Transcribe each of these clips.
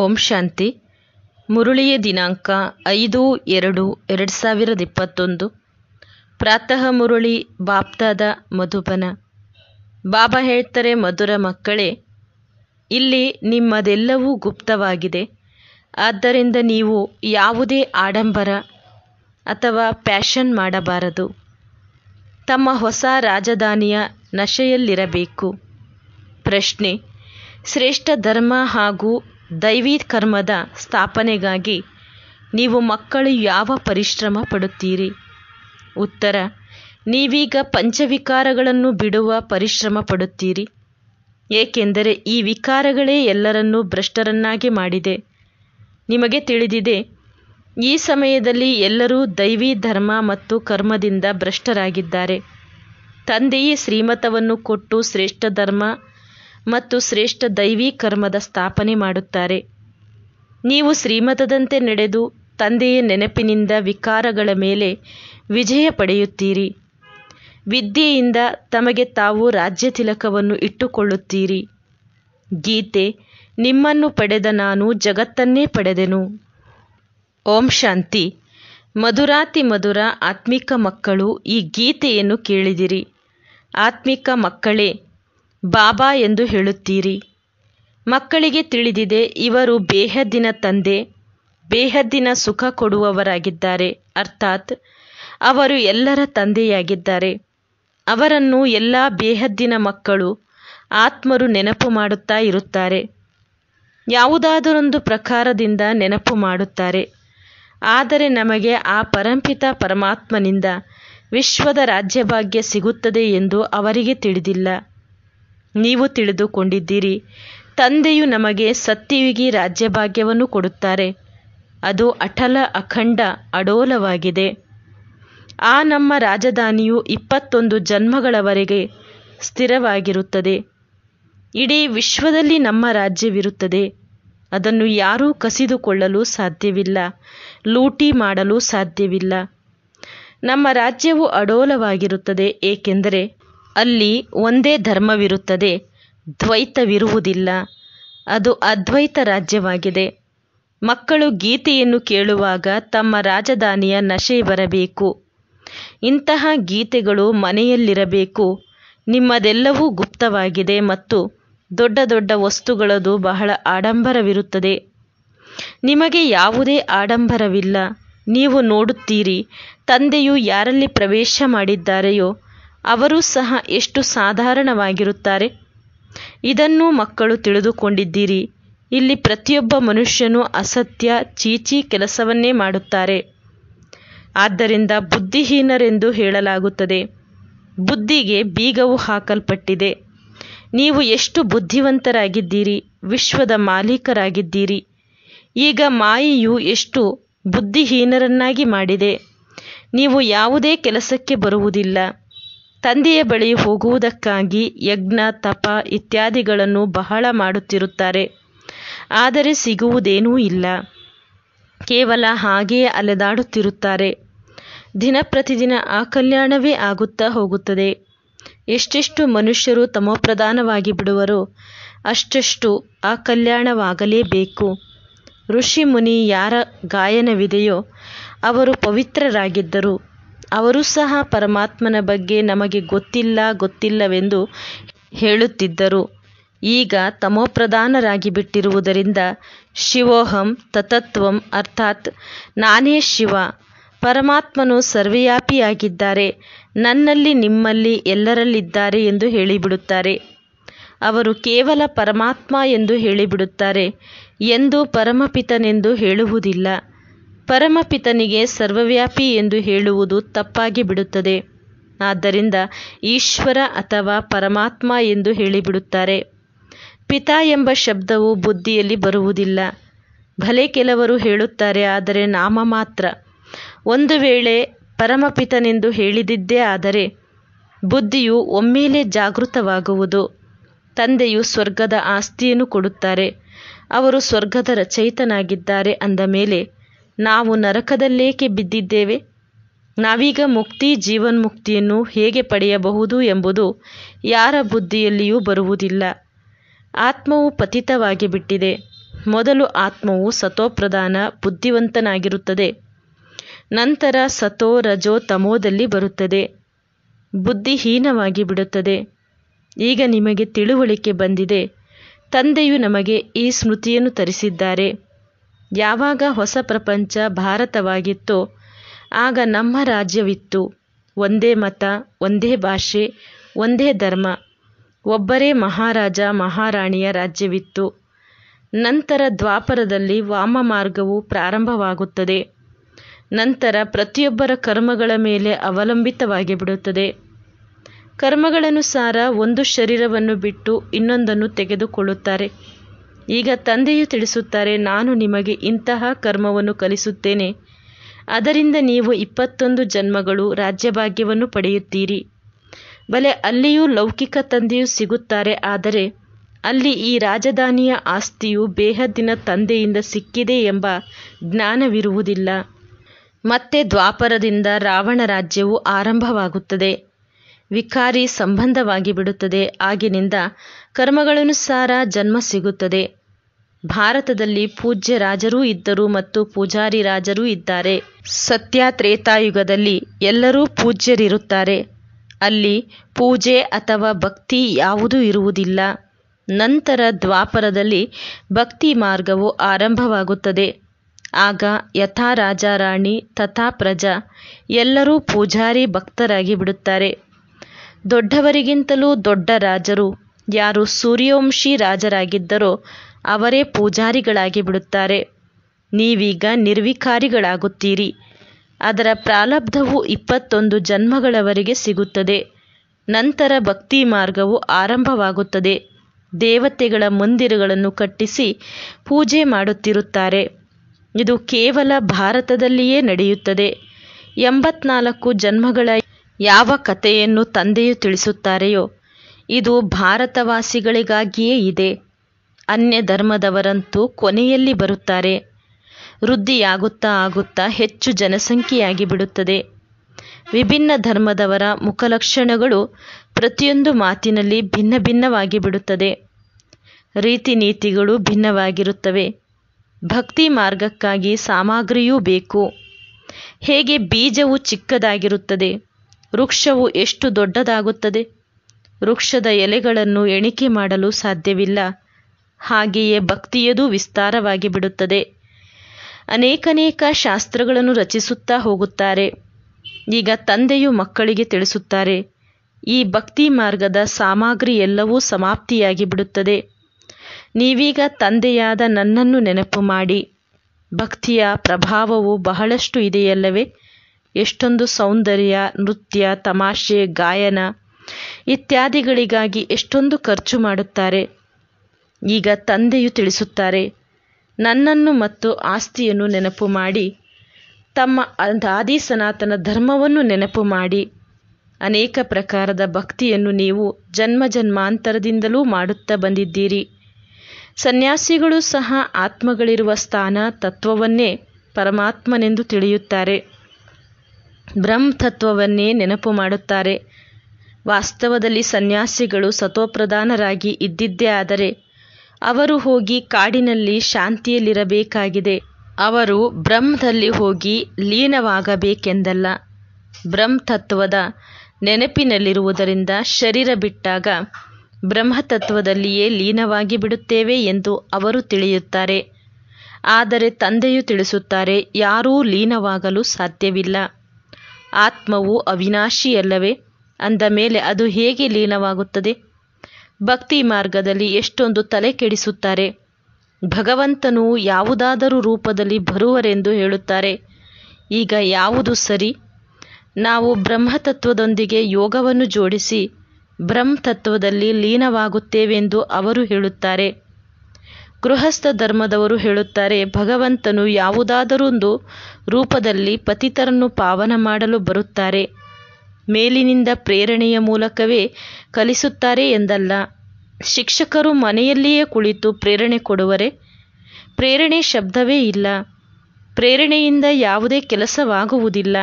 ಓಂ ಶಾಂತಿ ಮುರುಳಿಯ ದಿನಾಂಕ ಐದು ಎರಡು ಎರಡು ಸಾವಿರದ ಇಪ್ಪತ್ತೊಂದು ಪ್ರಾತಃ ಮುರುಳಿ ಬಾಪ್ತಾದ ಮಧುಬನ ಬಾಬಾ ಹೇಳ್ತಾರೆ ಮಧುರ ಮಕ್ಕಳೇ ಇಲ್ಲಿ ನಿಮ್ಮದೆಲ್ಲವೂ ಗುಪ್ತವಾಗಿದೆ ಆದ್ದರಿಂದ ನೀವು ಯಾವುದೇ ಆಡಂಬರ ಅಥವಾ ಪ್ಯಾಷನ್ ಮಾಡಬಾರದು ತಮ್ಮ ಹೊಸ ರಾಜಧಾನಿಯ ನಶೆಯಲ್ಲಿರಬೇಕು ಪ್ರಶ್ನೆ ಶ್ರೇಷ್ಠ ಧರ್ಮ ಹಾಗೂ ದೈವಿ ಕರ್ಮದ ಸ್ಥಾಪನೆಗಾಗಿ ನೀವು ಮಕ್ಕಳು ಯಾವ ಪರಿಶ್ರಮ ಪಡುತ್ತೀರಿ ಉತ್ತರ ನೀವೀಗ ಪಂಚವಿಕಾರಗಳನ್ನು ಬಿಡುವ ಪರಿಶ್ರಮ ಪಡುತ್ತೀರಿ ಏಕೆಂದರೆ ಈ ವಿಕಾರಗಳೇ ಎಲ್ಲರನ್ನೂ ಭ್ರಷ್ಟರನ್ನಾಗಿ ಮಾಡಿದೆ ನಿಮಗೆ ತಿಳಿದಿದೆ ಈ ಸಮಯದಲ್ಲಿ ಎಲ್ಲರೂ ದೈವಿ ಧರ್ಮ ಮತ್ತು ಕರ್ಮದಿಂದ ಭ್ರಷ್ಟರಾಗಿದ್ದಾರೆ ತಂದೆಯೇ ಶ್ರೀಮತವನ್ನು ಕೊಟ್ಟು ಶ್ರೇಷ್ಠ ಧರ್ಮ ಮತ್ತು ಶ್ರೇಷ್ಠ ದೈವೀ ಕರ್ಮದ ಸ್ಥಾಪನೆ ಮಾಡುತ್ತಾರೆ ನೀವು ಶ್ರೀಮತದಂತೆ ನಡೆದು ತಂದೆಯ ನೆನಪಿನಿಂದ ವಿಕಾರಗಳ ಮೇಲೆ ವಿಜಯ ಪಡೆಯುತ್ತೀರಿ ವಿದ್ಯೆಯಿಂದ ತಮಗೆ ತಾವು ರಾಜ್ಯ ತಿಲಕವನ್ನು ಇಟ್ಟುಕೊಳ್ಳುತ್ತೀರಿ ಗೀತೆ ನಿಮ್ಮನ್ನು ಪಡೆದ ನಾನು ಜಗತ್ತನ್ನೇ ಪಡೆದೆನು ಓಂ ಶಾಂತಿ ಮಧುರಾತಿ ಮಧುರ ಆತ್ಮಿಕ ಮಕ್ಕಳು ಈ ಗೀತೆಯನ್ನು ಕೇಳಿದಿರಿ ಆತ್ಮಿಕ ಮಕ್ಕಳೇ ಬಾಬಾ ಎಂದು ಹೇಳುತ್ತೀರಿ ಮಕ್ಕಳಿಗೆ ತಿಳಿದಿದೆ ಇವರು ಬೇಹದ್ದಿನ ತಂದೆ ಬೇಹದ್ದಿನ ಸುಖ ಕೊಡುವವರಾಗಿದ್ದಾರೆ ಅರ್ಥಾತ್ ಅವರು ಎಲ್ಲರ ತಂದೆಯಾಗಿದ್ದಾರೆ ಅವರನ್ನು ಎಲ್ಲ ಬೇಹದ್ದಿನ ಮಕ್ಕಳು ಆತ್ಮರು ನೆನಪು ಮಾಡುತ್ತಾ ಇರುತ್ತಾರೆ ಯಾವುದಾದರೊಂದು ಪ್ರಕಾರದಿಂದ ನೆನಪು ಮಾಡುತ್ತಾರೆ ಆದರೆ ನಮಗೆ ಆ ಪರಂಪಿತ ಪರಮಾತ್ಮನಿಂದ ವಿಶ್ವದ ರಾಜ್ಯಭಾಗ್ಯ ಸಿಗುತ್ತದೆ ಎಂದು ಅವರಿಗೆ ತಿಳಿದಿಲ್ಲ ನೀವು ತಿಳಿದುಕೊಂಡಿದ್ದೀರಿ ತಂದೆಯು ನಮಗೆ ಸತ್ಯಯುಗಿ ರಾಜ್ಯಭಾಗ್ಯವನ್ನು ಕೊಡುತ್ತಾರೆ ಅದು ಅಟಲ ಅಖಂಡ ಅಡೋಲವಾಗಿದೆ ಆ ನಮ್ಮ ರಾಜಧಾನಿಯು ಇಪ್ಪತ್ತೊಂದು ಜನ್ಮಗಳವರೆಗೆ ಸ್ಥಿರವಾಗಿರುತ್ತದೆ ಇಡೀ ವಿಶ್ವದಲ್ಲಿ ನಮ್ಮ ರಾಜ್ಯವಿರುತ್ತದೆ ಅದನ್ನು ಯಾರೂ ಕಸಿದುಕೊಳ್ಳಲು ಸಾಧ್ಯವಿಲ್ಲ ಲೂಟಿ ಮಾಡಲು ಸಾಧ್ಯವಿಲ್ಲ ನಮ್ಮ ರಾಜ್ಯವು ಅಡೋಲವಾಗಿರುತ್ತದೆ ಏಕೆಂದರೆ ಅಲ್ಲಿ ಒಂದೇ ಧರ್ಮವಿರುತ್ತದೆ ದ್ವೈತವಿರುವುದಿಲ್ಲ ಅದು ಅದ್ವೈತ ರಾಜ್ಯವಾಗಿದೆ ಮಕ್ಕಳು ಗೀತೆಯನ್ನು ಕೇಳುವಾಗ ತಮ್ಮ ರಾಜಧಾನಿಯ ನಶೆ ಬರಬೇಕು ಇಂತಹ ಗೀತೆಗಳು ಮನೆಯಲ್ಲಿರಬೇಕು ನಿಮ್ಮದೆಲ್ಲವೂ ಗುಪ್ತವಾಗಿದೆ ಮತ್ತು ದೊಡ್ಡ ದೊಡ್ಡ ವಸ್ತುಗಳದು ಬಹಳ ಆಡಂಬರವಿರುತ್ತದೆ ನಿಮಗೆ ಯಾವುದೇ ಆಡಂಬರವಿಲ್ಲ ನೀವು ನೋಡುತ್ತೀರಿ ತಂದೆಯು ಯಾರಲ್ಲಿ ಪ್ರವೇಶ ಮಾಡಿದ್ದಾರೆಯೋ ಅವರೂ ಸಹ ಎಷ್ಟು ಸಾಧಾರಣವಾಗಿರುತ್ತಾರೆ ಇದನ್ನು ಮಕ್ಕಳು ತಿಳಿದುಕೊಂಡಿದ್ದೀರಿ ಇಲ್ಲಿ ಪ್ರತಿಯೊಬ್ಬ ಮನುಷ್ಯನೂ ಅಸತ್ಯ ಚೀಚಿ ಕೆಲಸವನ್ನೇ ಮಾಡುತ್ತಾರೆ ಆದ್ದರಿಂದ ಬುದ್ಧಿಹೀನರೆಂದು ಹೇಳಲಾಗುತ್ತದೆ ಬುದ್ಧಿಗೆ ಬೀಗವು ಹಾಕಲ್ಪಟ್ಟಿದೆ ನೀವು ಎಷ್ಟು ಬುದ್ಧಿವಂತರಾಗಿದ್ದೀರಿ ವಿಶ್ವದ ಮಾಲೀಕರಾಗಿದ್ದೀರಿ ಈಗ ಮಾಯಿಯು ಎಷ್ಟು ಬುದ್ಧಿಹೀನರನ್ನಾಗಿ ಮಾಡಿದೆ ನೀವು ಯಾವುದೇ ಕೆಲಸಕ್ಕೆ ಬರುವುದಿಲ್ಲ ತಂದೆಯ ಬಳಿ ಹೋಗುವುದಕ್ಕಾಗಿ ಯಜ್ಞ ತಪ ಇತ್ಯಾದಿಗಳನ್ನು ಬಹಳ ಮಾಡುತ್ತಿರುತ್ತಾರೆ ಆದರೆ ಸಿಗುವುದೇನೂ ಇಲ್ಲ ಕೇವಲ ಹಾಗೆಯೇ ಅಲೆದಾಡುತ್ತಿರುತ್ತಾರೆ ದಿನ ಪ್ರತಿದಿನ ಆ ಕಲ್ಯಾಣವೇ ಆಗುತ್ತಾ ಹೋಗುತ್ತದೆ ಎಷ್ಟೆಷ್ಟು ಮನುಷ್ಯರು ತಮೋಪ್ರಧಾನವಾಗಿ ಬಿಡುವರೋ ಅಷ್ಟೆಷ್ಟು ಆ ಕಲ್ಯಾಣವಾಗಲೇಬೇಕು ಋಷಿ ಮುನಿ ಯಾರ ಗಾಯನವಿದೆಯೋ ಅವರು ಪವಿತ್ರರಾಗಿದ್ದರು ಅವರು ಸಹ ಪರಮಾತ್ಮನ ಬಗ್ಗೆ ನಮಗೆ ಗೊತ್ತಿಲ್ಲ ಗೊತ್ತಿಲ್ಲವೆಂದು ಹೇಳುತ್ತಿದ್ದರು ಈಗ ತಮೋಪ್ರಧಾನರಾಗಿ ಬಿಟ್ಟಿರುವುದರಿಂದ ಶಿವೋಹಂ ತತತ್ವಂ ಅರ್ಥಾತ್ ನಾನೇ ಶಿವ ಪರಮಾತ್ಮನು ಸರ್ವವ್ಯಾಪಿಯಾಗಿದ್ದಾರೆ ನನ್ನಲ್ಲಿ ನಿಮ್ಮಲ್ಲಿ ಎಲ್ಲರಲ್ಲಿದ್ದಾರೆ ಎಂದು ಹೇಳಿಬಿಡುತ್ತಾರೆ ಅವರು ಕೇವಲ ಪರಮಾತ್ಮ ಎಂದು ಹೇಳಿಬಿಡುತ್ತಾರೆ ಎಂದು ಪರಮಪಿತನೆಂದು ಹೇಳುವುದಿಲ್ಲ ಪರಮಪಿತನಿಗೆ ಸರ್ವವ್ಯಾಪಿ ಎಂದು ಹೇಳುವುದು ತಪ್ಪಾಗಿ ಬಿಡುತ್ತದೆ ಆದ್ದರಿಂದ ಈಶ್ವರ ಅಥವಾ ಪರಮಾತ್ಮ ಎಂದು ಹೇಳಿಬಿಡುತ್ತಾರೆ ಪಿತ ಎಂಬ ಶಬ್ದವು ಬುದ್ಧಿಯಲ್ಲಿ ಬರುವುದಿಲ್ಲ ಭಲೆ ಕೆಲವರು ಹೇಳುತ್ತಾರೆ ಆದರೆ ನಾಮ ಮಾತ್ರ ಒಂದು ವೇಳೆ ಪರಮಪಿತನೆಂದು ಹೇಳಿದಿದ್ದೇ ಆದರೆ ಬುದ್ಧಿಯು ಒಮ್ಮೆಲೇ ಜಾಗೃತವಾಗುವುದು ತಂದೆಯು ಸ್ವರ್ಗದ ಆಸ್ತಿಯನ್ನು ಕೊಡುತ್ತಾರೆ ಅವರು ಸ್ವರ್ಗದ ರಚಯಿತನಾಗಿದ್ದಾರೆ ಅಂದ ಮೇಲೆ ನಾವು ನರಕದಲ್ಲೇಕೆ ಬಿದ್ದಿದ್ದೇವೆ ನಾವೀಗ ಮುಕ್ತಿ ಜೀವನ್ಮುಕ್ತಿಯನ್ನು ಹೇಗೆ ಪಡೆಯಬಹುದು ಎಂಬುದು ಯಾರ ಬುದ್ಧಿಯಲ್ಲಿಯೂ ಬರುವುದಿಲ್ಲ ಆತ್ಮವು ಪತಿತವಾಗಿ ಬಿಟ್ಟಿದೆ ಮೊದಲು ಆತ್ಮವು ಸತೋಪ್ರಧಾನ ಬುದ್ಧಿವಂತನಾಗಿರುತ್ತದೆ ನಂತರ ಸತೋ ರಜೋ ತಮೋದಲ್ಲಿ ಬರುತ್ತದೆ ಬುದ್ಧಿಹೀನವಾಗಿ ಬಿಡುತ್ತದೆ ಈಗ ನಿಮಗೆ ತಿಳುವಳಿಕೆ ಬಂದಿದೆ ತಂದೆಯು ನಮಗೆ ಈ ಸ್ಮೃತಿಯನ್ನು ತರಿಸಿದ್ದಾರೆ ಯಾವಾಗ ಹೊಸ ಪ್ರಪಂಚ ಭಾರತವಾಗಿತ್ತೋ ಆಗ ನಮ್ಮ ರಾಜ್ಯವಿತ್ತು ಒಂದೇ ಮತ ಒಂದೇ ಭಾಷೆ ಒಂದೇ ಧರ್ಮ ಒಬ್ಬರೇ ಮಹಾರಾಜ ಮಹಾರಾಣಿಯ ರಾಜ್ಯವಿತ್ತು ನಂತರ ದ್ವಾಪರದಲ್ಲಿ ಮಾರ್ಗವು ಪ್ರಾರಂಭವಾಗುತ್ತದೆ ನಂತರ ಪ್ರತಿಯೊಬ್ಬರ ಕರ್ಮಗಳ ಮೇಲೆ ಅವಲಂಬಿತವಾಗಿ ಬಿಡುತ್ತದೆ ಕರ್ಮಗಳನುಸಾರ ಒಂದು ಶರೀರವನ್ನು ಬಿಟ್ಟು ಇನ್ನೊಂದನ್ನು ತೆಗೆದುಕೊಳ್ಳುತ್ತಾರೆ ಈಗ ತಂದೆಯು ತಿಳಿಸುತ್ತಾರೆ ನಾನು ನಿಮಗೆ ಇಂತಹ ಕರ್ಮವನ್ನು ಕಲಿಸುತ್ತೇನೆ ಅದರಿಂದ ನೀವು ಇಪ್ಪತ್ತೊಂದು ಜನ್ಮಗಳು ರಾಜ್ಯಭಾಗ್ಯವನ್ನು ಪಡೆಯುತ್ತೀರಿ ಬಲೆ ಅಲ್ಲಿಯೂ ಲೌಕಿಕ ತಂದೆಯು ಸಿಗುತ್ತಾರೆ ಆದರೆ ಅಲ್ಲಿ ಈ ರಾಜಧಾನಿಯ ಆಸ್ತಿಯು ಬೇಹದ್ದಿನ ತಂದೆಯಿಂದ ಸಿಕ್ಕಿದೆ ಎಂಬ ಜ್ಞಾನವಿರುವುದಿಲ್ಲ ಮತ್ತೆ ದ್ವಾಪರದಿಂದ ರಾವಣ ರಾಜ್ಯವು ಆರಂಭವಾಗುತ್ತದೆ ವಿಕಾರಿ ಸಂಬಂಧವಾಗಿ ಬಿಡುತ್ತದೆ ಆಗಿನಿಂದ ಕರ್ಮಗಳನುಸಾರ ಜನ್ಮ ಸಿಗುತ್ತದೆ ಭಾರತದಲ್ಲಿ ಪೂಜ್ಯ ರಾಜರೂ ಇದ್ದರು ಮತ್ತು ಪೂಜಾರಿ ರಾಜರೂ ಇದ್ದಾರೆ. ಸತ್ಯ ತ್ರೇತಾಯುಗದಲ್ಲಿ ಎಲ್ಲರೂ ಪೂಜ್ಯರಿರುತ್ತಾರೆ. ಅಲ್ಲಿ ಪೂಜೆ ಅಥವಾ ಭಕ್ತಿ ಯಾವುದೂ ಇರುವುದಿಲ್ಲ. ನಂತರ ದ್ವಾಪರದಲ್ಲಿ ಭಕ್ತಿ ಮಾರ್ಗವು ಆರಂಭವಾಗುತ್ತದೆ. ಆಗ ಯಥಾ ರಾಜ ರಾಣಿ ತಥಾ ಪ್ರಜಾ ಎಲ್ಲರೂ ಪೂಜಾರಿ ಭಕ್ತರಾಗಿ ಬಿಡುತ್ತಾರೆ. ದೊಡ್ಡವರಿಗಿಂತಲೂ ದೊಡ್ಡ ರಾಜರು ಯಾರು ಸೂರ್ಯವಂಶಿ ರಾಜರಾಗಿದ್ದರೋ ಅವರೇ ಪೂಜಾರಿಗಳಾಗಿ ಬಿಡುತ್ತಾರೆ ನೀವೀಗ ನಿರ್ವಿಕಾರಿಗಳಾಗುತ್ತೀರಿ ಅದರ ಪ್ರಾರಬ್ಧವು ಇಪ್ಪತ್ತೊಂದು ಜನ್ಮಗಳವರೆಗೆ ಸಿಗುತ್ತದೆ ನಂತರ ಭಕ್ತಿ ಮಾರ್ಗವು ಆರಂಭವಾಗುತ್ತದೆ ದೇವತೆಗಳ ಮಂದಿರಗಳನ್ನು ಕಟ್ಟಿಸಿ ಪೂಜೆ ಮಾಡುತ್ತಿರುತ್ತಾರೆ ಇದು ಕೇವಲ ಭಾರತದಲ್ಲಿಯೇ ನಡೆಯುತ್ತದೆ ಎಂಬತ್ನಾಲ್ಕು ಜನ್ಮಗಳ ಯಾವ ಕಥೆಯನ್ನು ತಂದೆಯು ತಿಳಿಸುತ್ತಾರೆಯೋ ಇದು ಭಾರತವಾಸಿಗಳಿಗಾಗಿಯೇ ಇದೆ ಅನ್ಯ ಧರ್ಮದವರಂತೂ ಕೊನೆಯಲ್ಲಿ ಬರುತ್ತಾರೆ ವೃದ್ಧಿಯಾಗುತ್ತಾ ಆಗುತ್ತಾ ಹೆಚ್ಚು ಜನಸಂಖ್ಯೆಯಾಗಿ ಬಿಡುತ್ತದೆ ವಿಭಿನ್ನ ಧರ್ಮದವರ ಮುಖಲಕ್ಷಣಗಳು ಪ್ರತಿಯೊಂದು ಮಾತಿನಲ್ಲಿ ಭಿನ್ನ ಭಿನ್ನವಾಗಿ ಬಿಡುತ್ತದೆ ರೀತಿ ನೀತಿಗಳು ಭಿನ್ನವಾಗಿರುತ್ತವೆ ಭಕ್ತಿ ಮಾರ್ಗಕ್ಕಾಗಿ ಸಾಮಗ್ರಿಯೂ ಬೇಕು ಹೇಗೆ ಬೀಜವು ಚಿಕ್ಕದಾಗಿರುತ್ತದೆ ವೃಕ್ಷವು ಎಷ್ಟು ದೊಡ್ಡದಾಗುತ್ತದೆ ವೃಕ್ಷದ ಎಲೆಗಳನ್ನು ಎಣಿಕೆ ಮಾಡಲು ಸಾಧ್ಯವಿಲ್ಲ ಹಾಗೆಯೇ ಭಕ್ತಿಯದು ವಿಸ್ತಾರವಾಗಿ ಬಿಡುತ್ತದೆ ಅನೇಕನೇಕ ಶಾಸ್ತ್ರಗಳನ್ನು ರಚಿಸುತ್ತಾ ಹೋಗುತ್ತಾರೆ ಈಗ ತಂದೆಯು ಮಕ್ಕಳಿಗೆ ತಿಳಿಸುತ್ತಾರೆ ಈ ಭಕ್ತಿ ಮಾರ್ಗದ ಸಾಮಗ್ರಿ ಎಲ್ಲವೂ ಸಮಾಪ್ತಿಯಾಗಿ ಬಿಡುತ್ತದೆ ನೀವೀಗ ತಂದೆಯಾದ ನನ್ನನ್ನು ನೆನಪು ಮಾಡಿ ಭಕ್ತಿಯ ಪ್ರಭಾವವು ಬಹಳಷ್ಟು ಇದೆಯಲ್ಲವೇ ಎಷ್ಟೊಂದು ಸೌಂದರ್ಯ ನೃತ್ಯ ತಮಾಷೆ ಗಾಯನ ಇತ್ಯಾದಿಗಳಿಗಾಗಿ ಎಷ್ಟೊಂದು ಖರ್ಚು ಮಾಡುತ್ತಾರೆ ಈಗ ತಂದೆಯು ತಿಳಿಸುತ್ತಾರೆ ನನ್ನನ್ನು ಮತ್ತು ಆಸ್ತಿಯನ್ನು ನೆನಪು ಮಾಡಿ ತಮ್ಮ ಆದಿ ಸನಾತನ ಧರ್ಮವನ್ನು ನೆನಪು ಮಾಡಿ ಅನೇಕ ಪ್ರಕಾರದ ಭಕ್ತಿಯನ್ನು ನೀವು ಜನ್ಮ ಜನ್ಮಾಂತರದಿಂದಲೂ ಮಾಡುತ್ತಾ ಬಂದಿದ್ದೀರಿ ಸನ್ಯಾಸಿಗಳು ಸಹ ಆತ್ಮಗಳಿರುವ ಸ್ಥಾನ ತತ್ವವನ್ನೇ ಪರಮಾತ್ಮನೆಂದು ತಿಳಿಯುತ್ತಾರೆ ಬ್ರಹ್ಮ ತತ್ವವನ್ನೇ ನೆನಪು ಮಾಡುತ್ತಾರೆ ವಾಸ್ತವದಲ್ಲಿ ಸನ್ಯಾಸಿಗಳು ಸತೋಪ್ರಧಾನರಾಗಿ ಇದ್ದಿದ್ದೇ ಆದರೆ ಅವರು ಹೋಗಿ ಕಾಡಿನಲ್ಲಿ ಶಾಂತಿಯಲ್ಲಿರಬೇಕಾಗಿದೆ ಅವರು ಬ್ರಹ್ಮದಲ್ಲಿ ಹೋಗಿ ಲೀನವಾಗಬೇಕೆಂದಲ್ಲ ಬ್ರಹ್ಮ ತತ್ವದ ನೆನಪಿನಲ್ಲಿರುವುದರಿಂದ ಶರೀರ ಬಿಟ್ಟಾಗ ಬ್ರಹ್ಮತತ್ವದಲ್ಲಿಯೇ ಲೀನವಾಗಿ ಬಿಡುತ್ತೇವೆ ಎಂದು ಅವರು ತಿಳಿಯುತ್ತಾರೆ ಆದರೆ ತಂದೆಯು ತಿಳಿಸುತ್ತಾರೆ ಯಾರೂ ಲೀನವಾಗಲು ಸಾಧ್ಯವಿಲ್ಲ ಆತ್ಮವು ಅವಿನಾಶಿಯಲ್ಲವೇ ಅಂದ ಮೇಲೆ ಅದು ಹೇಗೆ ಲೀನವಾಗುತ್ತದೆ ಭಕ್ತಿ ಮಾರ್ಗದಲ್ಲಿ ಎಷ್ಟೊಂದು ತಲೆ ಕೆಡಿಸುತ್ತಾರೆ ಭಗವಂತನು ಯಾವುದಾದರೂ ರೂಪದಲ್ಲಿ ಬರುವರೆಂದು ಹೇಳುತ್ತಾರೆ ಈಗ ಯಾವುದು ಸರಿ ನಾವು ಬ್ರಹ್ಮತತ್ವದೊಂದಿಗೆ ಯೋಗವನ್ನು ಜೋಡಿಸಿ ಬ್ರಹ್ಮತತ್ವದಲ್ಲಿ ಲೀನವಾಗುತ್ತೇವೆಂದು ಅವರು ಹೇಳುತ್ತಾರೆ ಗೃಹಸ್ಥ ಧರ್ಮದವರು ಹೇಳುತ್ತಾರೆ ಭಗವಂತನು ಯಾವುದಾದರೊಂದು ರೂಪದಲ್ಲಿ ಪತಿತರನ್ನು ಪಾವನ ಮಾಡಲು ಬರುತ್ತಾರೆ ಮೇಲಿನಿಂದ ಪ್ರೇರಣೆಯ ಮೂಲಕವೇ ಕಲಿಸುತ್ತಾರೆ ಎಂದಲ್ಲ ಶಿಕ್ಷಕರು ಮನೆಯಲ್ಲಿಯೇ ಕುಳಿತು ಪ್ರೇರಣೆ ಕೊಡುವರೆ ಪ್ರೇರಣೆ ಶಬ್ದವೇ ಇಲ್ಲ ಪ್ರೇರಣೆಯಿಂದ ಯಾವುದೇ ಕೆಲಸವಾಗುವುದಿಲ್ಲ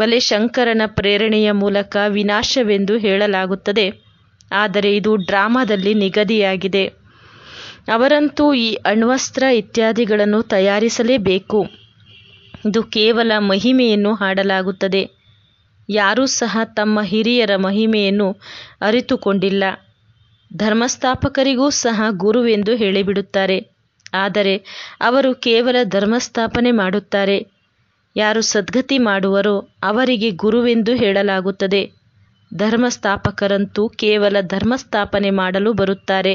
ಬಲೆ ಶಂಕರನ ಪ್ರೇರಣೆಯ ಮೂಲಕ ವಿನಾಶವೆಂದು ಹೇಳಲಾಗುತ್ತದೆ ಆದರೆ ಇದು ಡ್ರಾಮಾದಲ್ಲಿ ನಿಗದಿಯಾಗಿದೆ ಅವರಂತೂ ಈ ಅಣ್ವಸ್ತ್ರ ಇತ್ಯಾದಿಗಳನ್ನು ತಯಾರಿಸಲೇಬೇಕು ಇದು ಕೇವಲ ಮಹಿಮೆಯನ್ನು ಹಾಡಲಾಗುತ್ತದೆ ಯಾರೂ ಸಹ ತಮ್ಮ ಹಿರಿಯರ ಮಹಿಮೆಯನ್ನು ಅರಿತುಕೊಂಡಿಲ್ಲ ಧರ್ಮಸ್ಥಾಪಕರಿಗೂ ಸಹ ಗುರುವೆಂದು ಹೇಳಿಬಿಡುತ್ತಾರೆ ಆದರೆ ಅವರು ಕೇವಲ ಧರ್ಮಸ್ಥಾಪನೆ ಮಾಡುತ್ತಾರೆ ಯಾರು ಸದ್ಗತಿ ಮಾಡುವರೋ ಅವರಿಗೆ ಗುರುವೆಂದು ಹೇಳಲಾಗುತ್ತದೆ ಧರ್ಮಸ್ಥಾಪಕರಂತೂ ಕೇವಲ ಧರ್ಮಸ್ಥಾಪನೆ ಮಾಡಲು ಬರುತ್ತಾರೆ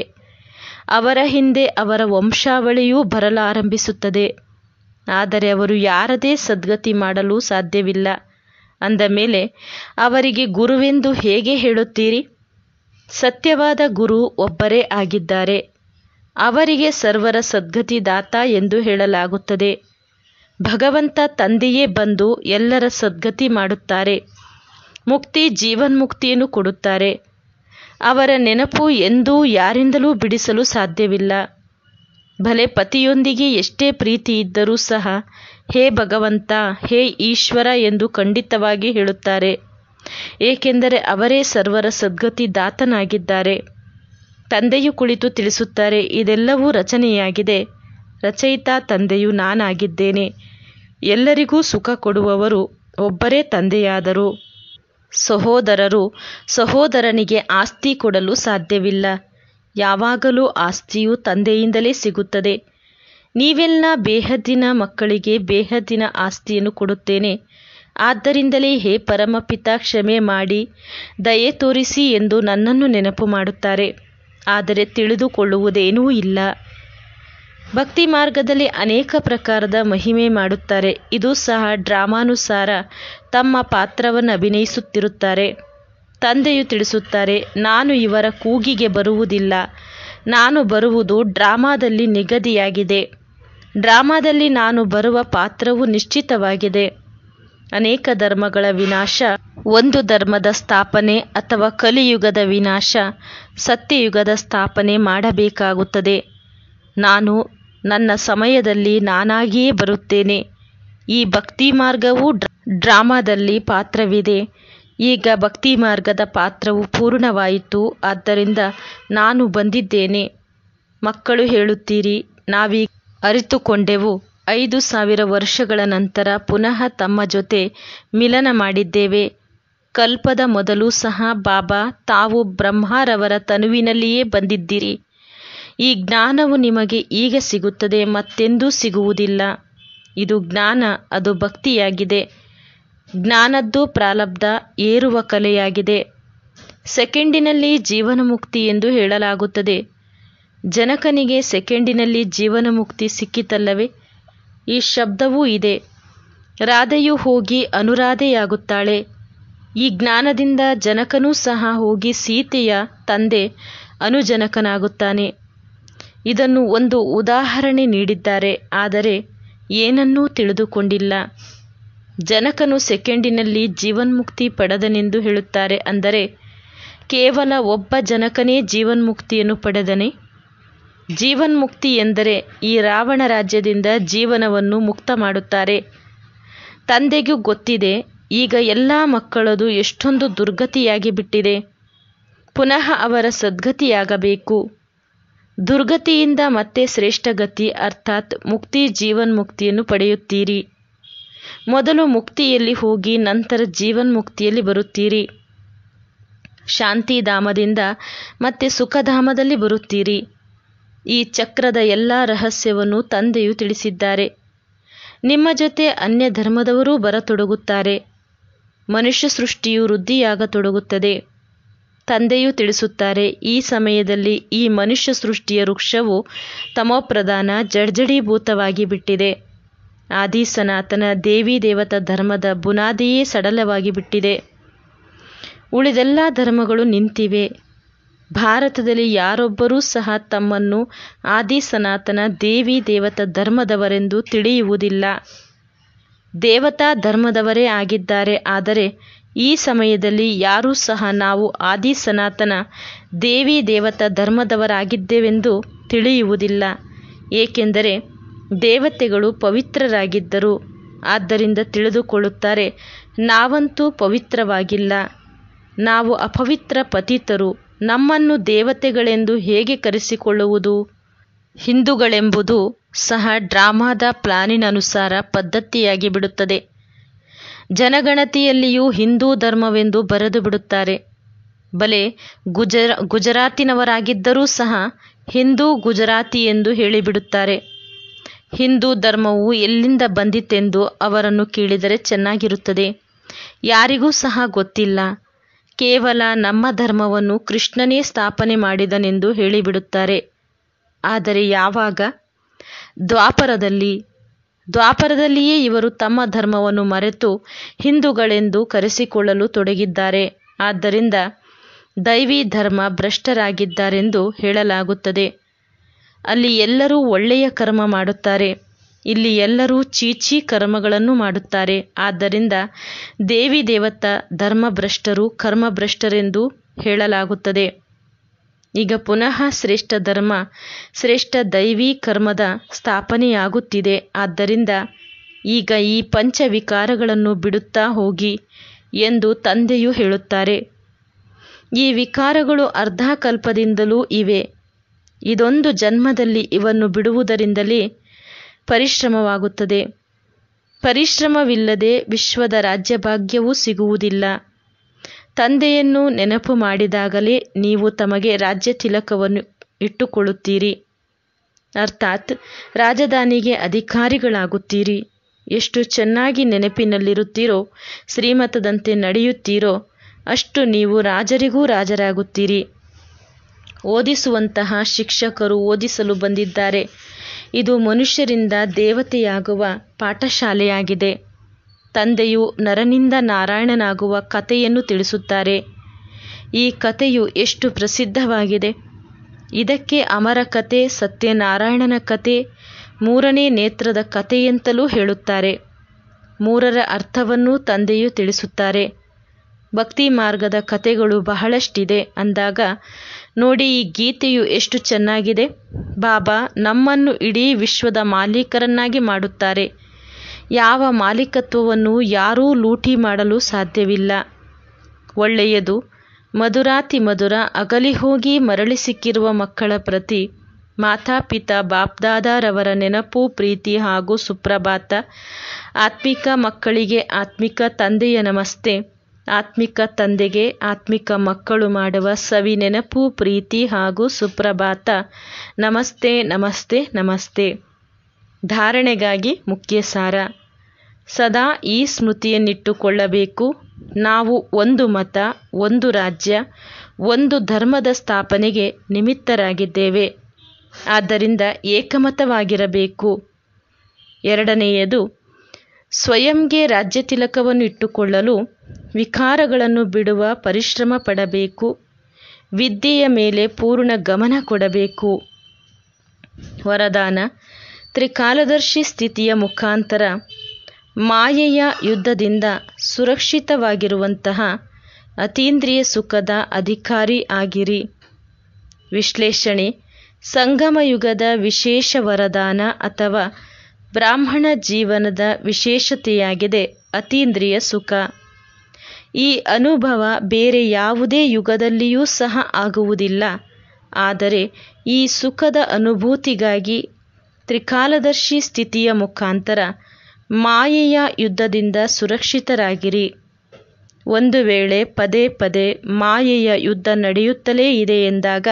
ಅವರ ಹಿಂದೆ ಅವರ ವಂಶಾವಳಿಯೂ ಬರಲಾರಂಭಿಸುತ್ತದೆ ಆದರೆ ಅವರು ಯಾರದೇ ಸದ್ಗತಿ ಮಾಡಲು ಸಾಧ್ಯವಿಲ್ಲ ಅಂದ ಮೇಲೆ ಅವರಿಗೆ ಗುರುವೆಂದು ಹೇಗೆ ಹೇಳುತ್ತೀರಿ ಸತ್ಯವಾದ ಗುರು ಒಬ್ಬರೇ ಆಗಿದ್ದಾರೆ ಅವರಿಗೆ ಸರ್ವರ ಸದ್ಗತಿದಾತ ಎಂದು ಹೇಳಲಾಗುತ್ತದೆ ಭಗವಂತ ತಂದೆಯೇ ಬಂದು ಎಲ್ಲರ ಸದ್ಗತಿ ಮಾಡುತ್ತಾರೆ ಮುಕ್ತಿ ಜೀವನ್ಮುಕ್ತಿಯನ್ನು ಕೊಡುತ್ತಾರೆ ಅವರ ನೆನಪು ಎಂದೂ ಯಾರಿಂದಲೂ ಬಿಡಿಸಲು ಸಾಧ್ಯವಿಲ್ಲ ಭಲೆ ಪತಿಯೊಂದಿಗೆ ಎಷ್ಟೇ ಪ್ರೀತಿ ಇದ್ದರೂ ಸಹ ಹೇ ಭಗವಂತ ಹೇ ಈಶ್ವರ ಎಂದು ಖಂಡಿತವಾಗಿ ಹೇಳುತ್ತಾರೆ ಏಕೆಂದರೆ ಅವರೇ ಸರ್ವರ ಸದ್ಗತಿ ದಾತನಾಗಿದ್ದಾರೆ ತಂದೆಯು ಕುಳಿತು ತಿಳಿಸುತ್ತಾರೆ ಇದೆಲ್ಲವೂ ರಚನೆಯಾಗಿದೆ ರಚಯಿತ ತಂದೆಯು ನಾನಾಗಿದ್ದೇನೆ ಎಲ್ಲರಿಗೂ ಸುಖ ಕೊಡುವವರು ಒಬ್ಬರೇ ತಂದೆಯಾದರು ಸಹೋದರರು ಸಹೋದರನಿಗೆ ಆಸ್ತಿ ಕೊಡಲು ಸಾಧ್ಯವಿಲ್ಲ ಯಾವಾಗಲೂ ಆಸ್ತಿಯು ತಂದೆಯಿಂದಲೇ ಸಿಗುತ್ತದೆ ನೀವೆಲ್ಲ ಬೇಹದ್ದಿನ ಮಕ್ಕಳಿಗೆ ಬೇಹದ್ದಿನ ಆಸ್ತಿಯನ್ನು ಕೊಡುತ್ತೇನೆ ಆದ್ದರಿಂದಲೇ ಹೇ ಪರಮಪಿತ ಕ್ಷಮೆ ಮಾಡಿ ದಯೆ ತೋರಿಸಿ ಎಂದು ನನ್ನನ್ನು ನೆನಪು ಮಾಡುತ್ತಾರೆ ಆದರೆ ತಿಳಿದುಕೊಳ್ಳುವುದೇನೂ ಇಲ್ಲ ಭಕ್ತಿ ಮಾರ್ಗದಲ್ಲಿ ಅನೇಕ ಪ್ರಕಾರದ ಮಹಿಮೆ ಮಾಡುತ್ತಾರೆ ಇದು ಸಹ ಡ್ರಾಮಾನುಸಾರ ತಮ್ಮ ಪಾತ್ರವನ್ನು ಅಭಿನಯಿಸುತ್ತಿರುತ್ತಾರೆ ತಂದೆಯು ತಿಳಿಸುತ್ತಾರೆ ನಾನು ಇವರ ಕೂಗಿಗೆ ಬರುವುದಿಲ್ಲ ನಾನು ಬರುವುದು ಡ್ರಾಮಾದಲ್ಲಿ ನಿಗದಿಯಾಗಿದೆ ಡ್ರಾಮಾದಲ್ಲಿ ನಾನು ಬರುವ ಪಾತ್ರವು ನಿಶ್ಚಿತವಾಗಿದೆ ಅನೇಕ ಧರ್ಮಗಳ ವಿನಾಶ ಒಂದು ಧರ್ಮದ ಸ್ಥಾಪನೆ ಅಥವಾ ಕಲಿಯುಗದ ವಿನಾಶ ಸತ್ಯಯುಗದ ಸ್ಥಾಪನೆ ಮಾಡಬೇಕಾಗುತ್ತದೆ ನಾನು ನನ್ನ ಸಮಯದಲ್ಲಿ ನಾನಾಗಿಯೇ ಬರುತ್ತೇನೆ ಈ ಭಕ್ತಿ ಮಾರ್ಗವೂ ಡ್ರಾಮಾದಲ್ಲಿ ಪಾತ್ರವಿದೆ ಈಗ ಭಕ್ತಿ ಮಾರ್ಗದ ಪಾತ್ರವು ಪೂರ್ಣವಾಯಿತು ಆದ್ದರಿಂದ ನಾನು ಬಂದಿದ್ದೇನೆ ಮಕ್ಕಳು ಹೇಳುತ್ತೀರಿ ನಾವೀಗ ಅರಿತುಕೊಂಡೆವು ಐದು ಸಾವಿರ ವರ್ಷಗಳ ನಂತರ ಪುನಃ ತಮ್ಮ ಜೊತೆ ಮಿಲನ ಮಾಡಿದ್ದೇವೆ ಕಲ್ಪದ ಮೊದಲು ಸಹ ಬಾಬಾ ತಾವು ಬ್ರಹ್ಮಾರವರ ತನುವಿನಲ್ಲಿಯೇ ಬಂದಿದ್ದೀರಿ ಈ ಜ್ಞಾನವು ನಿಮಗೆ ಈಗ ಸಿಗುತ್ತದೆ ಮತ್ತೆಂದೂ ಸಿಗುವುದಿಲ್ಲ ಇದು ಜ್ಞಾನ ಅದು ಭಕ್ತಿಯಾಗಿದೆ ಜ್ಞಾನದ್ದು ಪ್ರಾಲಬ್ಧ ಏರುವ ಕಲೆಯಾಗಿದೆ ಸೆಕೆಂಡಿನಲ್ಲಿ ಜೀವನ ಮುಕ್ತಿ ಎಂದು ಹೇಳಲಾಗುತ್ತದೆ ಜನಕನಿಗೆ ಸೆಕೆಂಡಿನಲ್ಲಿ ಜೀವನ ಮುಕ್ತಿ ಸಿಕ್ಕಿತಲ್ಲವೇ ಈ ಶಬ್ದವೂ ಇದೆ ರಾಧೆಯು ಹೋಗಿ ಅನುರಾಧೆಯಾಗುತ್ತಾಳೆ ಈ ಜ್ಞಾನದಿಂದ ಜನಕನೂ ಸಹ ಹೋಗಿ ಸೀತೆಯ ತಂದೆ ಅನುಜನಕನಾಗುತ್ತಾನೆ ಇದನ್ನು ಒಂದು ಉದಾಹರಣೆ ನೀಡಿದ್ದಾರೆ ಆದರೆ ಏನನ್ನೂ ತಿಳಿದುಕೊಂಡಿಲ್ಲ ಜನಕನು ಸೆಕೆಂಡಿನಲ್ಲಿ ಜೀವನ್ಮುಕ್ತಿ ಪಡೆದನೆಂದು ಹೇಳುತ್ತಾರೆ ಅಂದರೆ ಕೇವಲ ಒಬ್ಬ ಜನಕನೇ ಜೀವನ್ಮುಕ್ತಿಯನ್ನು ಪಡೆದನೆ ಜೀವನ್ಮುಕ್ತಿ ಎಂದರೆ ಈ ರಾವಣ ರಾಜ್ಯದಿಂದ ಜೀವನವನ್ನು ಮುಕ್ತ ಮಾಡುತ್ತಾರೆ ತಂದೆಗೂ ಗೊತ್ತಿದೆ ಈಗ ಎಲ್ಲ ಮಕ್ಕಳದು ಎಷ್ಟೊಂದು ದುರ್ಗತಿಯಾಗಿ ಬಿಟ್ಟಿದೆ ಪುನಃ ಅವರ ಸದ್ಗತಿಯಾಗಬೇಕು ದುರ್ಗತಿಯಿಂದ ಮತ್ತೆ ಶ್ರೇಷ್ಠಗತಿ ಅರ್ಥಾತ್ ಮುಕ್ತಿ ಜೀವನ್ಮುಕ್ತಿಯನ್ನು ಪಡೆಯುತ್ತೀರಿ ಮೊದಲು ಮುಕ್ತಿಯಲ್ಲಿ ಹೋಗಿ ನಂತರ ಜೀವನ್ಮುಕ್ತಿಯಲ್ಲಿ ಬರುತ್ತೀರಿ ಶಾಂತಿಧಾಮದಿಂದ ಮತ್ತೆ ಸುಖಧಾಮದಲ್ಲಿ ಬರುತ್ತೀರಿ ಈ ಚಕ್ರದ ಎಲ್ಲ ರಹಸ್ಯವನ್ನು ತಂದೆಯು ತಿಳಿಸಿದ್ದಾರೆ ನಿಮ್ಮ ಜೊತೆ ಅನ್ಯ ಧರ್ಮದವರೂ ಬರತೊಡಗುತ್ತಾರೆ ಮನುಷ್ಯ ಸೃಷ್ಟಿಯು ವೃದ್ಧಿಯಾಗತೊಡಗುತ್ತದೆ ತಂದೆಯು ತಿಳಿಸುತ್ತಾರೆ ಈ ಸಮಯದಲ್ಲಿ ಈ ಮನುಷ್ಯ ಸೃಷ್ಟಿಯ ವೃಕ್ಷವು ತಮೋಪ್ರಧಾನ ಜಡ್ಜಡೀಭೂತವಾಗಿ ಬಿಟ್ಟಿದೆ ಆದಿ ಸನಾತನ ದೇವಿ ದೇವತಾ ಧರ್ಮದ ಬುನಾದಿಯೇ ಸಡಲವಾಗಿ ಬಿಟ್ಟಿದೆ ಉಳಿದೆಲ್ಲ ಧರ್ಮಗಳು ನಿಂತಿವೆ ಭಾರತದಲ್ಲಿ ಯಾರೊಬ್ಬರೂ ಸಹ ತಮ್ಮನ್ನು ಆದಿ ಸನಾತನ ದೇವಿ ದೇವತಾ ಧರ್ಮದವರೆಂದು ತಿಳಿಯುವುದಿಲ್ಲ. ದೇವತಾ ಧರ್ಮದವರೇ ಆಗಿದ್ದಾರೆ. ಆದರೆ ಈ ಸಮಯದಲ್ಲಿ ಯಾರೂ ಸಹ ನಾವು ಆದಿ ಸನಾತನ ದೇವಿ ದೇವತಾ ಧರ್ಮದವರಾಗಿದ್ದೇವೆಂದು ತಿಳಿಯುವುದಿಲ್ಲ. ಏಕೆಂದರೆ ದೇವತೆಗಳು ಪವಿತ್ರರಾಗಿದ್ದರು. ಆದ್ದರಿಂದ ತಿಳಿದುಕೊಳ್ಳುತ್ತಾರೆ, ನಾವಂತೂ ಪವಿತ್ರವಾಗಿಲ್ಲ, ನಾವು ಅಪವಿತ್ರ ಪತಿತರು. ನಮ್ಮನ್ನು ದೇವತೆಗಳೆಂದು ಹೇಗೆ ಕರೆಸಿಕೊಳ್ಳುವುದು ಹಿಂದೂಗಳೆಂಬುದು ಸಹ ಡ್ರಾಮಾದ ಪ್ಲಾನಿನನುಸಾರ ಪದ್ಧತಿಯಾಗಿ ಬಿಡುತ್ತದೆ ಜನಗಣತಿಯಲ್ಲಿಯೂ ಹಿಂದೂ ಧರ್ಮವೆಂದು ಬರೆದು ಬಿಡುತ್ತಾರೆ ಬಲೆ ಗುಜರ ಗುಜರಾತಿನವರಾಗಿದ್ದರೂ ಸಹ ಹಿಂದೂ ಗುಜರಾತಿ ಎಂದು ಹೇಳಿಬಿಡುತ್ತಾರೆ ಹಿಂದೂ ಧರ್ಮವು ಎಲ್ಲಿಂದ ಬಂದಿತೆಂದು ಅವರನ್ನು ಕೇಳಿದರೆ ಚೆನ್ನಾಗಿರುತ್ತದೆ ಯಾರಿಗೂ ಸಹ ಗೊತ್ತಿಲ್ಲ ಕೇವಲ ನಮ್ಮ ಧರ್ಮವನ್ನು ಕೃಷ್ಣನೇ ಸ್ಥಾಪನೆ ಮಾಡಿದನೆಂದು ಹೇಳಿಬಿಡುತ್ತಾರೆ ಆದರೆ ಯಾವಾಗ ದ್ವಾಪರದಲ್ಲಿ ದ್ವಾಪರದಲ್ಲಿಯೇ ಇವರು ತಮ್ಮ ಧರ್ಮವನ್ನು ಮರೆತು ಹಿಂದೂಗಳೆಂದು ಕರೆಸಿಕೊಳ್ಳಲು ತೊಡಗಿದ್ದಾರೆ ಆದ್ದರಿಂದ ದೈವಿ ಧರ್ಮ ಭ್ರಷ್ಟರಾಗಿದ್ದಾರೆಂದು ಹೇಳಲಾಗುತ್ತದೆ ಅಲ್ಲಿ ಎಲ್ಲರೂ ಒಳ್ಳೆಯ ಕರ್ಮ ಮಾಡುತ್ತಾರೆ ಇಲ್ಲಿ ಎಲ್ಲರೂ ಚೀಚಿ ಕರ್ಮಗಳನ್ನು ಮಾಡುತ್ತಾರೆ ಆದ್ದರಿಂದ ದೇವಿ ದೇವತಾ ಧರ್ಮಭ್ರಷ್ಟರು ಕರ್ಮಭ್ರಷ್ಟರೆಂದು ಹೇಳಲಾಗುತ್ತದೆ ಈಗ ಪುನಃ ಶ್ರೇಷ್ಠ ಧರ್ಮ ಶ್ರೇಷ್ಠ ದೈವೀ ಕರ್ಮದ ಸ್ಥಾಪನೆಯಾಗುತ್ತಿದೆ ಆದ್ದರಿಂದ ಈಗ ಈ ಪಂಚ ವಿಕಾರಗಳನ್ನು ಬಿಡುತ್ತಾ ಹೋಗಿ ಎಂದು ತಂದೆಯು ಹೇಳುತ್ತಾರೆ ಈ ವಿಕಾರಗಳು ಅರ್ಧಕಲ್ಪದಿಂದಲೂ ಇವೆ ಇದೊಂದು ಜನ್ಮದಲ್ಲಿ ಇವನ್ನು ಬಿಡುವುದರಿಂದಲೇ ಪರಿಶ್ರಮವಾಗುತ್ತದೆ ಪರಿಶ್ರಮವಿಲ್ಲದೆ ವಿಶ್ವದ ರಾಜ್ಯಭಾಗ್ಯವೂ ಸಿಗುವುದಿಲ್ಲ ತಂದೆಯನ್ನು ನೆನಪು ಮಾಡಿದಾಗಲೇ ನೀವು ತಮಗೆ ರಾಜ್ಯ ತಿಲಕವನ್ನು ಇಟ್ಟುಕೊಳ್ಳುತ್ತೀರಿ ಅರ್ಥಾತ್ ರಾಜಧಾನಿಗೆ ಅಧಿಕಾರಿಗಳಾಗುತ್ತೀರಿ ಎಷ್ಟು ಚೆನ್ನಾಗಿ ನೆನಪಿನಲ್ಲಿರುತ್ತೀರೋ ಶ್ರೀಮತದಂತೆ ನಡೆಯುತ್ತೀರೋ ಅಷ್ಟು ನೀವು ರಾಜರಿಗೂ ರಾಜರಾಗುತ್ತೀರಿ ಓದಿಸುವಂತಹ ಶಿಕ್ಷಕರು ಓದಿಸಲು ಬಂದಿದ್ದಾರೆ ಇದು ಮನುಷ್ಯರಿಂದ ದೇವತೆಯಾಗುವ ಪಾಠಶಾಲೆಯಾಗಿದೆ ತಂದೆಯು ನರನಿಂದ ನಾರಾಯಣನಾಗುವ ಕಥೆಯನ್ನು ತಿಳಿಸುತ್ತಾರೆ ಈ ಕಥೆಯು ಎಷ್ಟು ಪ್ರಸಿದ್ಧವಾಗಿದೆ ಇದಕ್ಕೆ ಅಮರ ಕತೆ ಸತ್ಯನಾರಾಯಣನ ಕಥೆ ಮೂರನೇ ನೇತ್ರದ ಕಥೆಯಂತಲೂ ಹೇಳುತ್ತಾರೆ ಮೂರರ ಅರ್ಥವನ್ನು ತಂದೆಯು ತಿಳಿಸುತ್ತಾರೆ ಭಕ್ತಿ ಮಾರ್ಗದ ಕಥೆಗಳು ಬಹಳಷ್ಟಿದೆ ಅಂದಾಗ ನೋಡಿ ಈ ಗೀತೆಯು ಎಷ್ಟು ಚೆನ್ನಾಗಿದೆ ಬಾಬಾ ನಮ್ಮನ್ನು ಇಡೀ ವಿಶ್ವದ ಮಾಲೀಕರನ್ನಾಗಿ ಮಾಡುತ್ತಾರೆ ಯಾವ ಮಾಲೀಕತ್ವವನ್ನು ಯಾರೂ ಲೂಟಿ ಮಾಡಲು ಸಾಧ್ಯವಿಲ್ಲ ಒಳ್ಳೆಯದು ಮಧುರಾತಿ ಮಧುರ ಅಗಲಿ ಹೋಗಿ ಮರಳಿ ಸಿಕ್ಕಿರುವ ಮಕ್ಕಳ ಪ್ರತಿ ಮಾತಾಪಿತಾ ಬಾಪ್ದಾದಾರವರ ನೆನಪು ಪ್ರೀತಿ ಹಾಗೂ ಸುಪ್ರಭಾತ ಆತ್ಮಿಕ ಮಕ್ಕಳಿಗೆ ಆತ್ಮಿಕ ತಂದೆಯ ನಮಸ್ತೆ ಆತ್ಮಿಕ ತಂದೆಗೆ ಆತ್ಮಿಕ ಮಕ್ಕಳು ಮಾಡುವ ಸವಿ ನೆನಪು ಪ್ರೀತಿ ಹಾಗೂ ಸುಪ್ರಭಾತ ನಮಸ್ತೆ ನಮಸ್ತೆ ನಮಸ್ತೆ ಧಾರಣೆಗಾಗಿ ಮುಖ್ಯ ಸಾರ ಸದಾ ಈ ಸ್ಮೃತಿಯನ್ನಿಟ್ಟುಕೊಳ್ಳಬೇಕು ನಾವು ಒಂದು ಮತ ಒಂದು ರಾಜ್ಯ ಒಂದು ಧರ್ಮದ ಸ್ಥಾಪನೆಗೆ ನಿಮಿತ್ತರಾಗಿದ್ದೇವೆ ಆದ್ದರಿಂದ ಏಕಮತವಾಗಿರಬೇಕು ಎರಡನೆಯದು ಸ್ವಯಂಗೆ ರಾಜ್ಯ ತಿಲಕವನ್ನು ಇಟ್ಟುಕೊಳ್ಳಲು ವಿಕಾರಗಳನ್ನು ಬಿಡುವ ಪರಿಶ್ರಮ ಪಡಬೇಕು ವಿದ್ಯೆಯ ಮೇಲೆ ಪೂರ್ಣ ಗಮನ ಕೊಡಬೇಕು ವರದಾನ ತ್ರಿಕಾಲದರ್ಶಿ ಸ್ಥಿತಿಯ ಮುಖಾಂತರ ಮಾಯೆಯ ಯುದ್ಧದಿಂದ ಸುರಕ್ಷಿತವಾಗಿರುವಂತಹ ಅತೀಂದ್ರಿಯ ಸುಖದ ಅಧಿಕಾರಿ ಆಗಿರಿ ವಿಶ್ಲೇಷಣೆ ಸಂಗಮ ಯುಗದ ವಿಶೇಷ ವರದಾನ ಅಥವಾ ಬ್ರಾಹ್ಮಣ ಜೀವನದ ವಿಶೇಷತೆಯಾಗಿದೆ ಅತೀಂದ್ರಿಯ ಸುಖ ಈ ಅನುಭವ ಬೇರೆ ಯಾವುದೇ ಯುಗದಲ್ಲಿಯೂ ಸಹ ಆಗುವುದಿಲ್ಲ ಆದರೆ ಈ ಸುಖದ ಅನುಭೂತಿಗಾಗಿ ತ್ರಿಕಾಲದರ್ಶಿ ಸ್ಥಿತಿಯ ಮುಖಾಂತರ ಮಾಯೆಯ ಯುದ್ಧದಿಂದ ಸುರಕ್ಷಿತರಾಗಿರಿ ಒಂದು ವೇಳೆ ಪದೇ ಪದೇ ಮಾಯೆಯ ಯುದ್ಧ ನಡೆಯುತ್ತಲೇ ಇದೆ ಎಂದಾಗ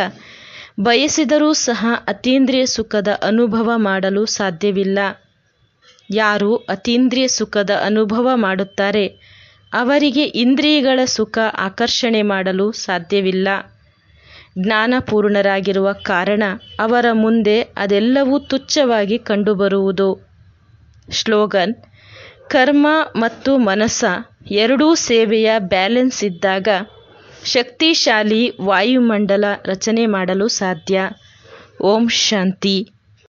ಬಯಸಿದರೂ ಸಹ ಅತೀಂದ್ರಿಯ ಸುಖದ ಅನುಭವ ಮಾಡಲು ಸಾಧ್ಯವಿಲ್ಲ ಯಾರು ಅತೀಂದ್ರಿಯ ಸುಖದ ಅನುಭವ ಮಾಡುತ್ತಾರೆ ಅವರಿಗೆ ಇಂದ್ರಿಯಗಳ ಸುಖ ಆಕರ್ಷಣೆ ಮಾಡಲು ಸಾಧ್ಯವಿಲ್ಲ ಜ್ಞಾನಪೂರ್ಣರಾಗಿರುವ ಕಾರಣ ಅವರ ಮುಂದೆ ಅದೆಲ್ಲವೂ ತುಚ್ಛವಾಗಿ ಕಂಡುಬರುವುದು ಶ್ಲೋಗನ್ ಕರ್ಮ ಮತ್ತು ಮನಸ ಎರಡೂ ಸೇವೆಯ ಬ್ಯಾಲೆನ್ಸ್ ಇದ್ದಾಗ ಶಕ್ತಿಶಾಲಿ ವಾಯುಮಂಡಲ ರಚನೆ ಮಾಡಲು ಸಾಧ್ಯ ಓಂ ಶಾಂತಿ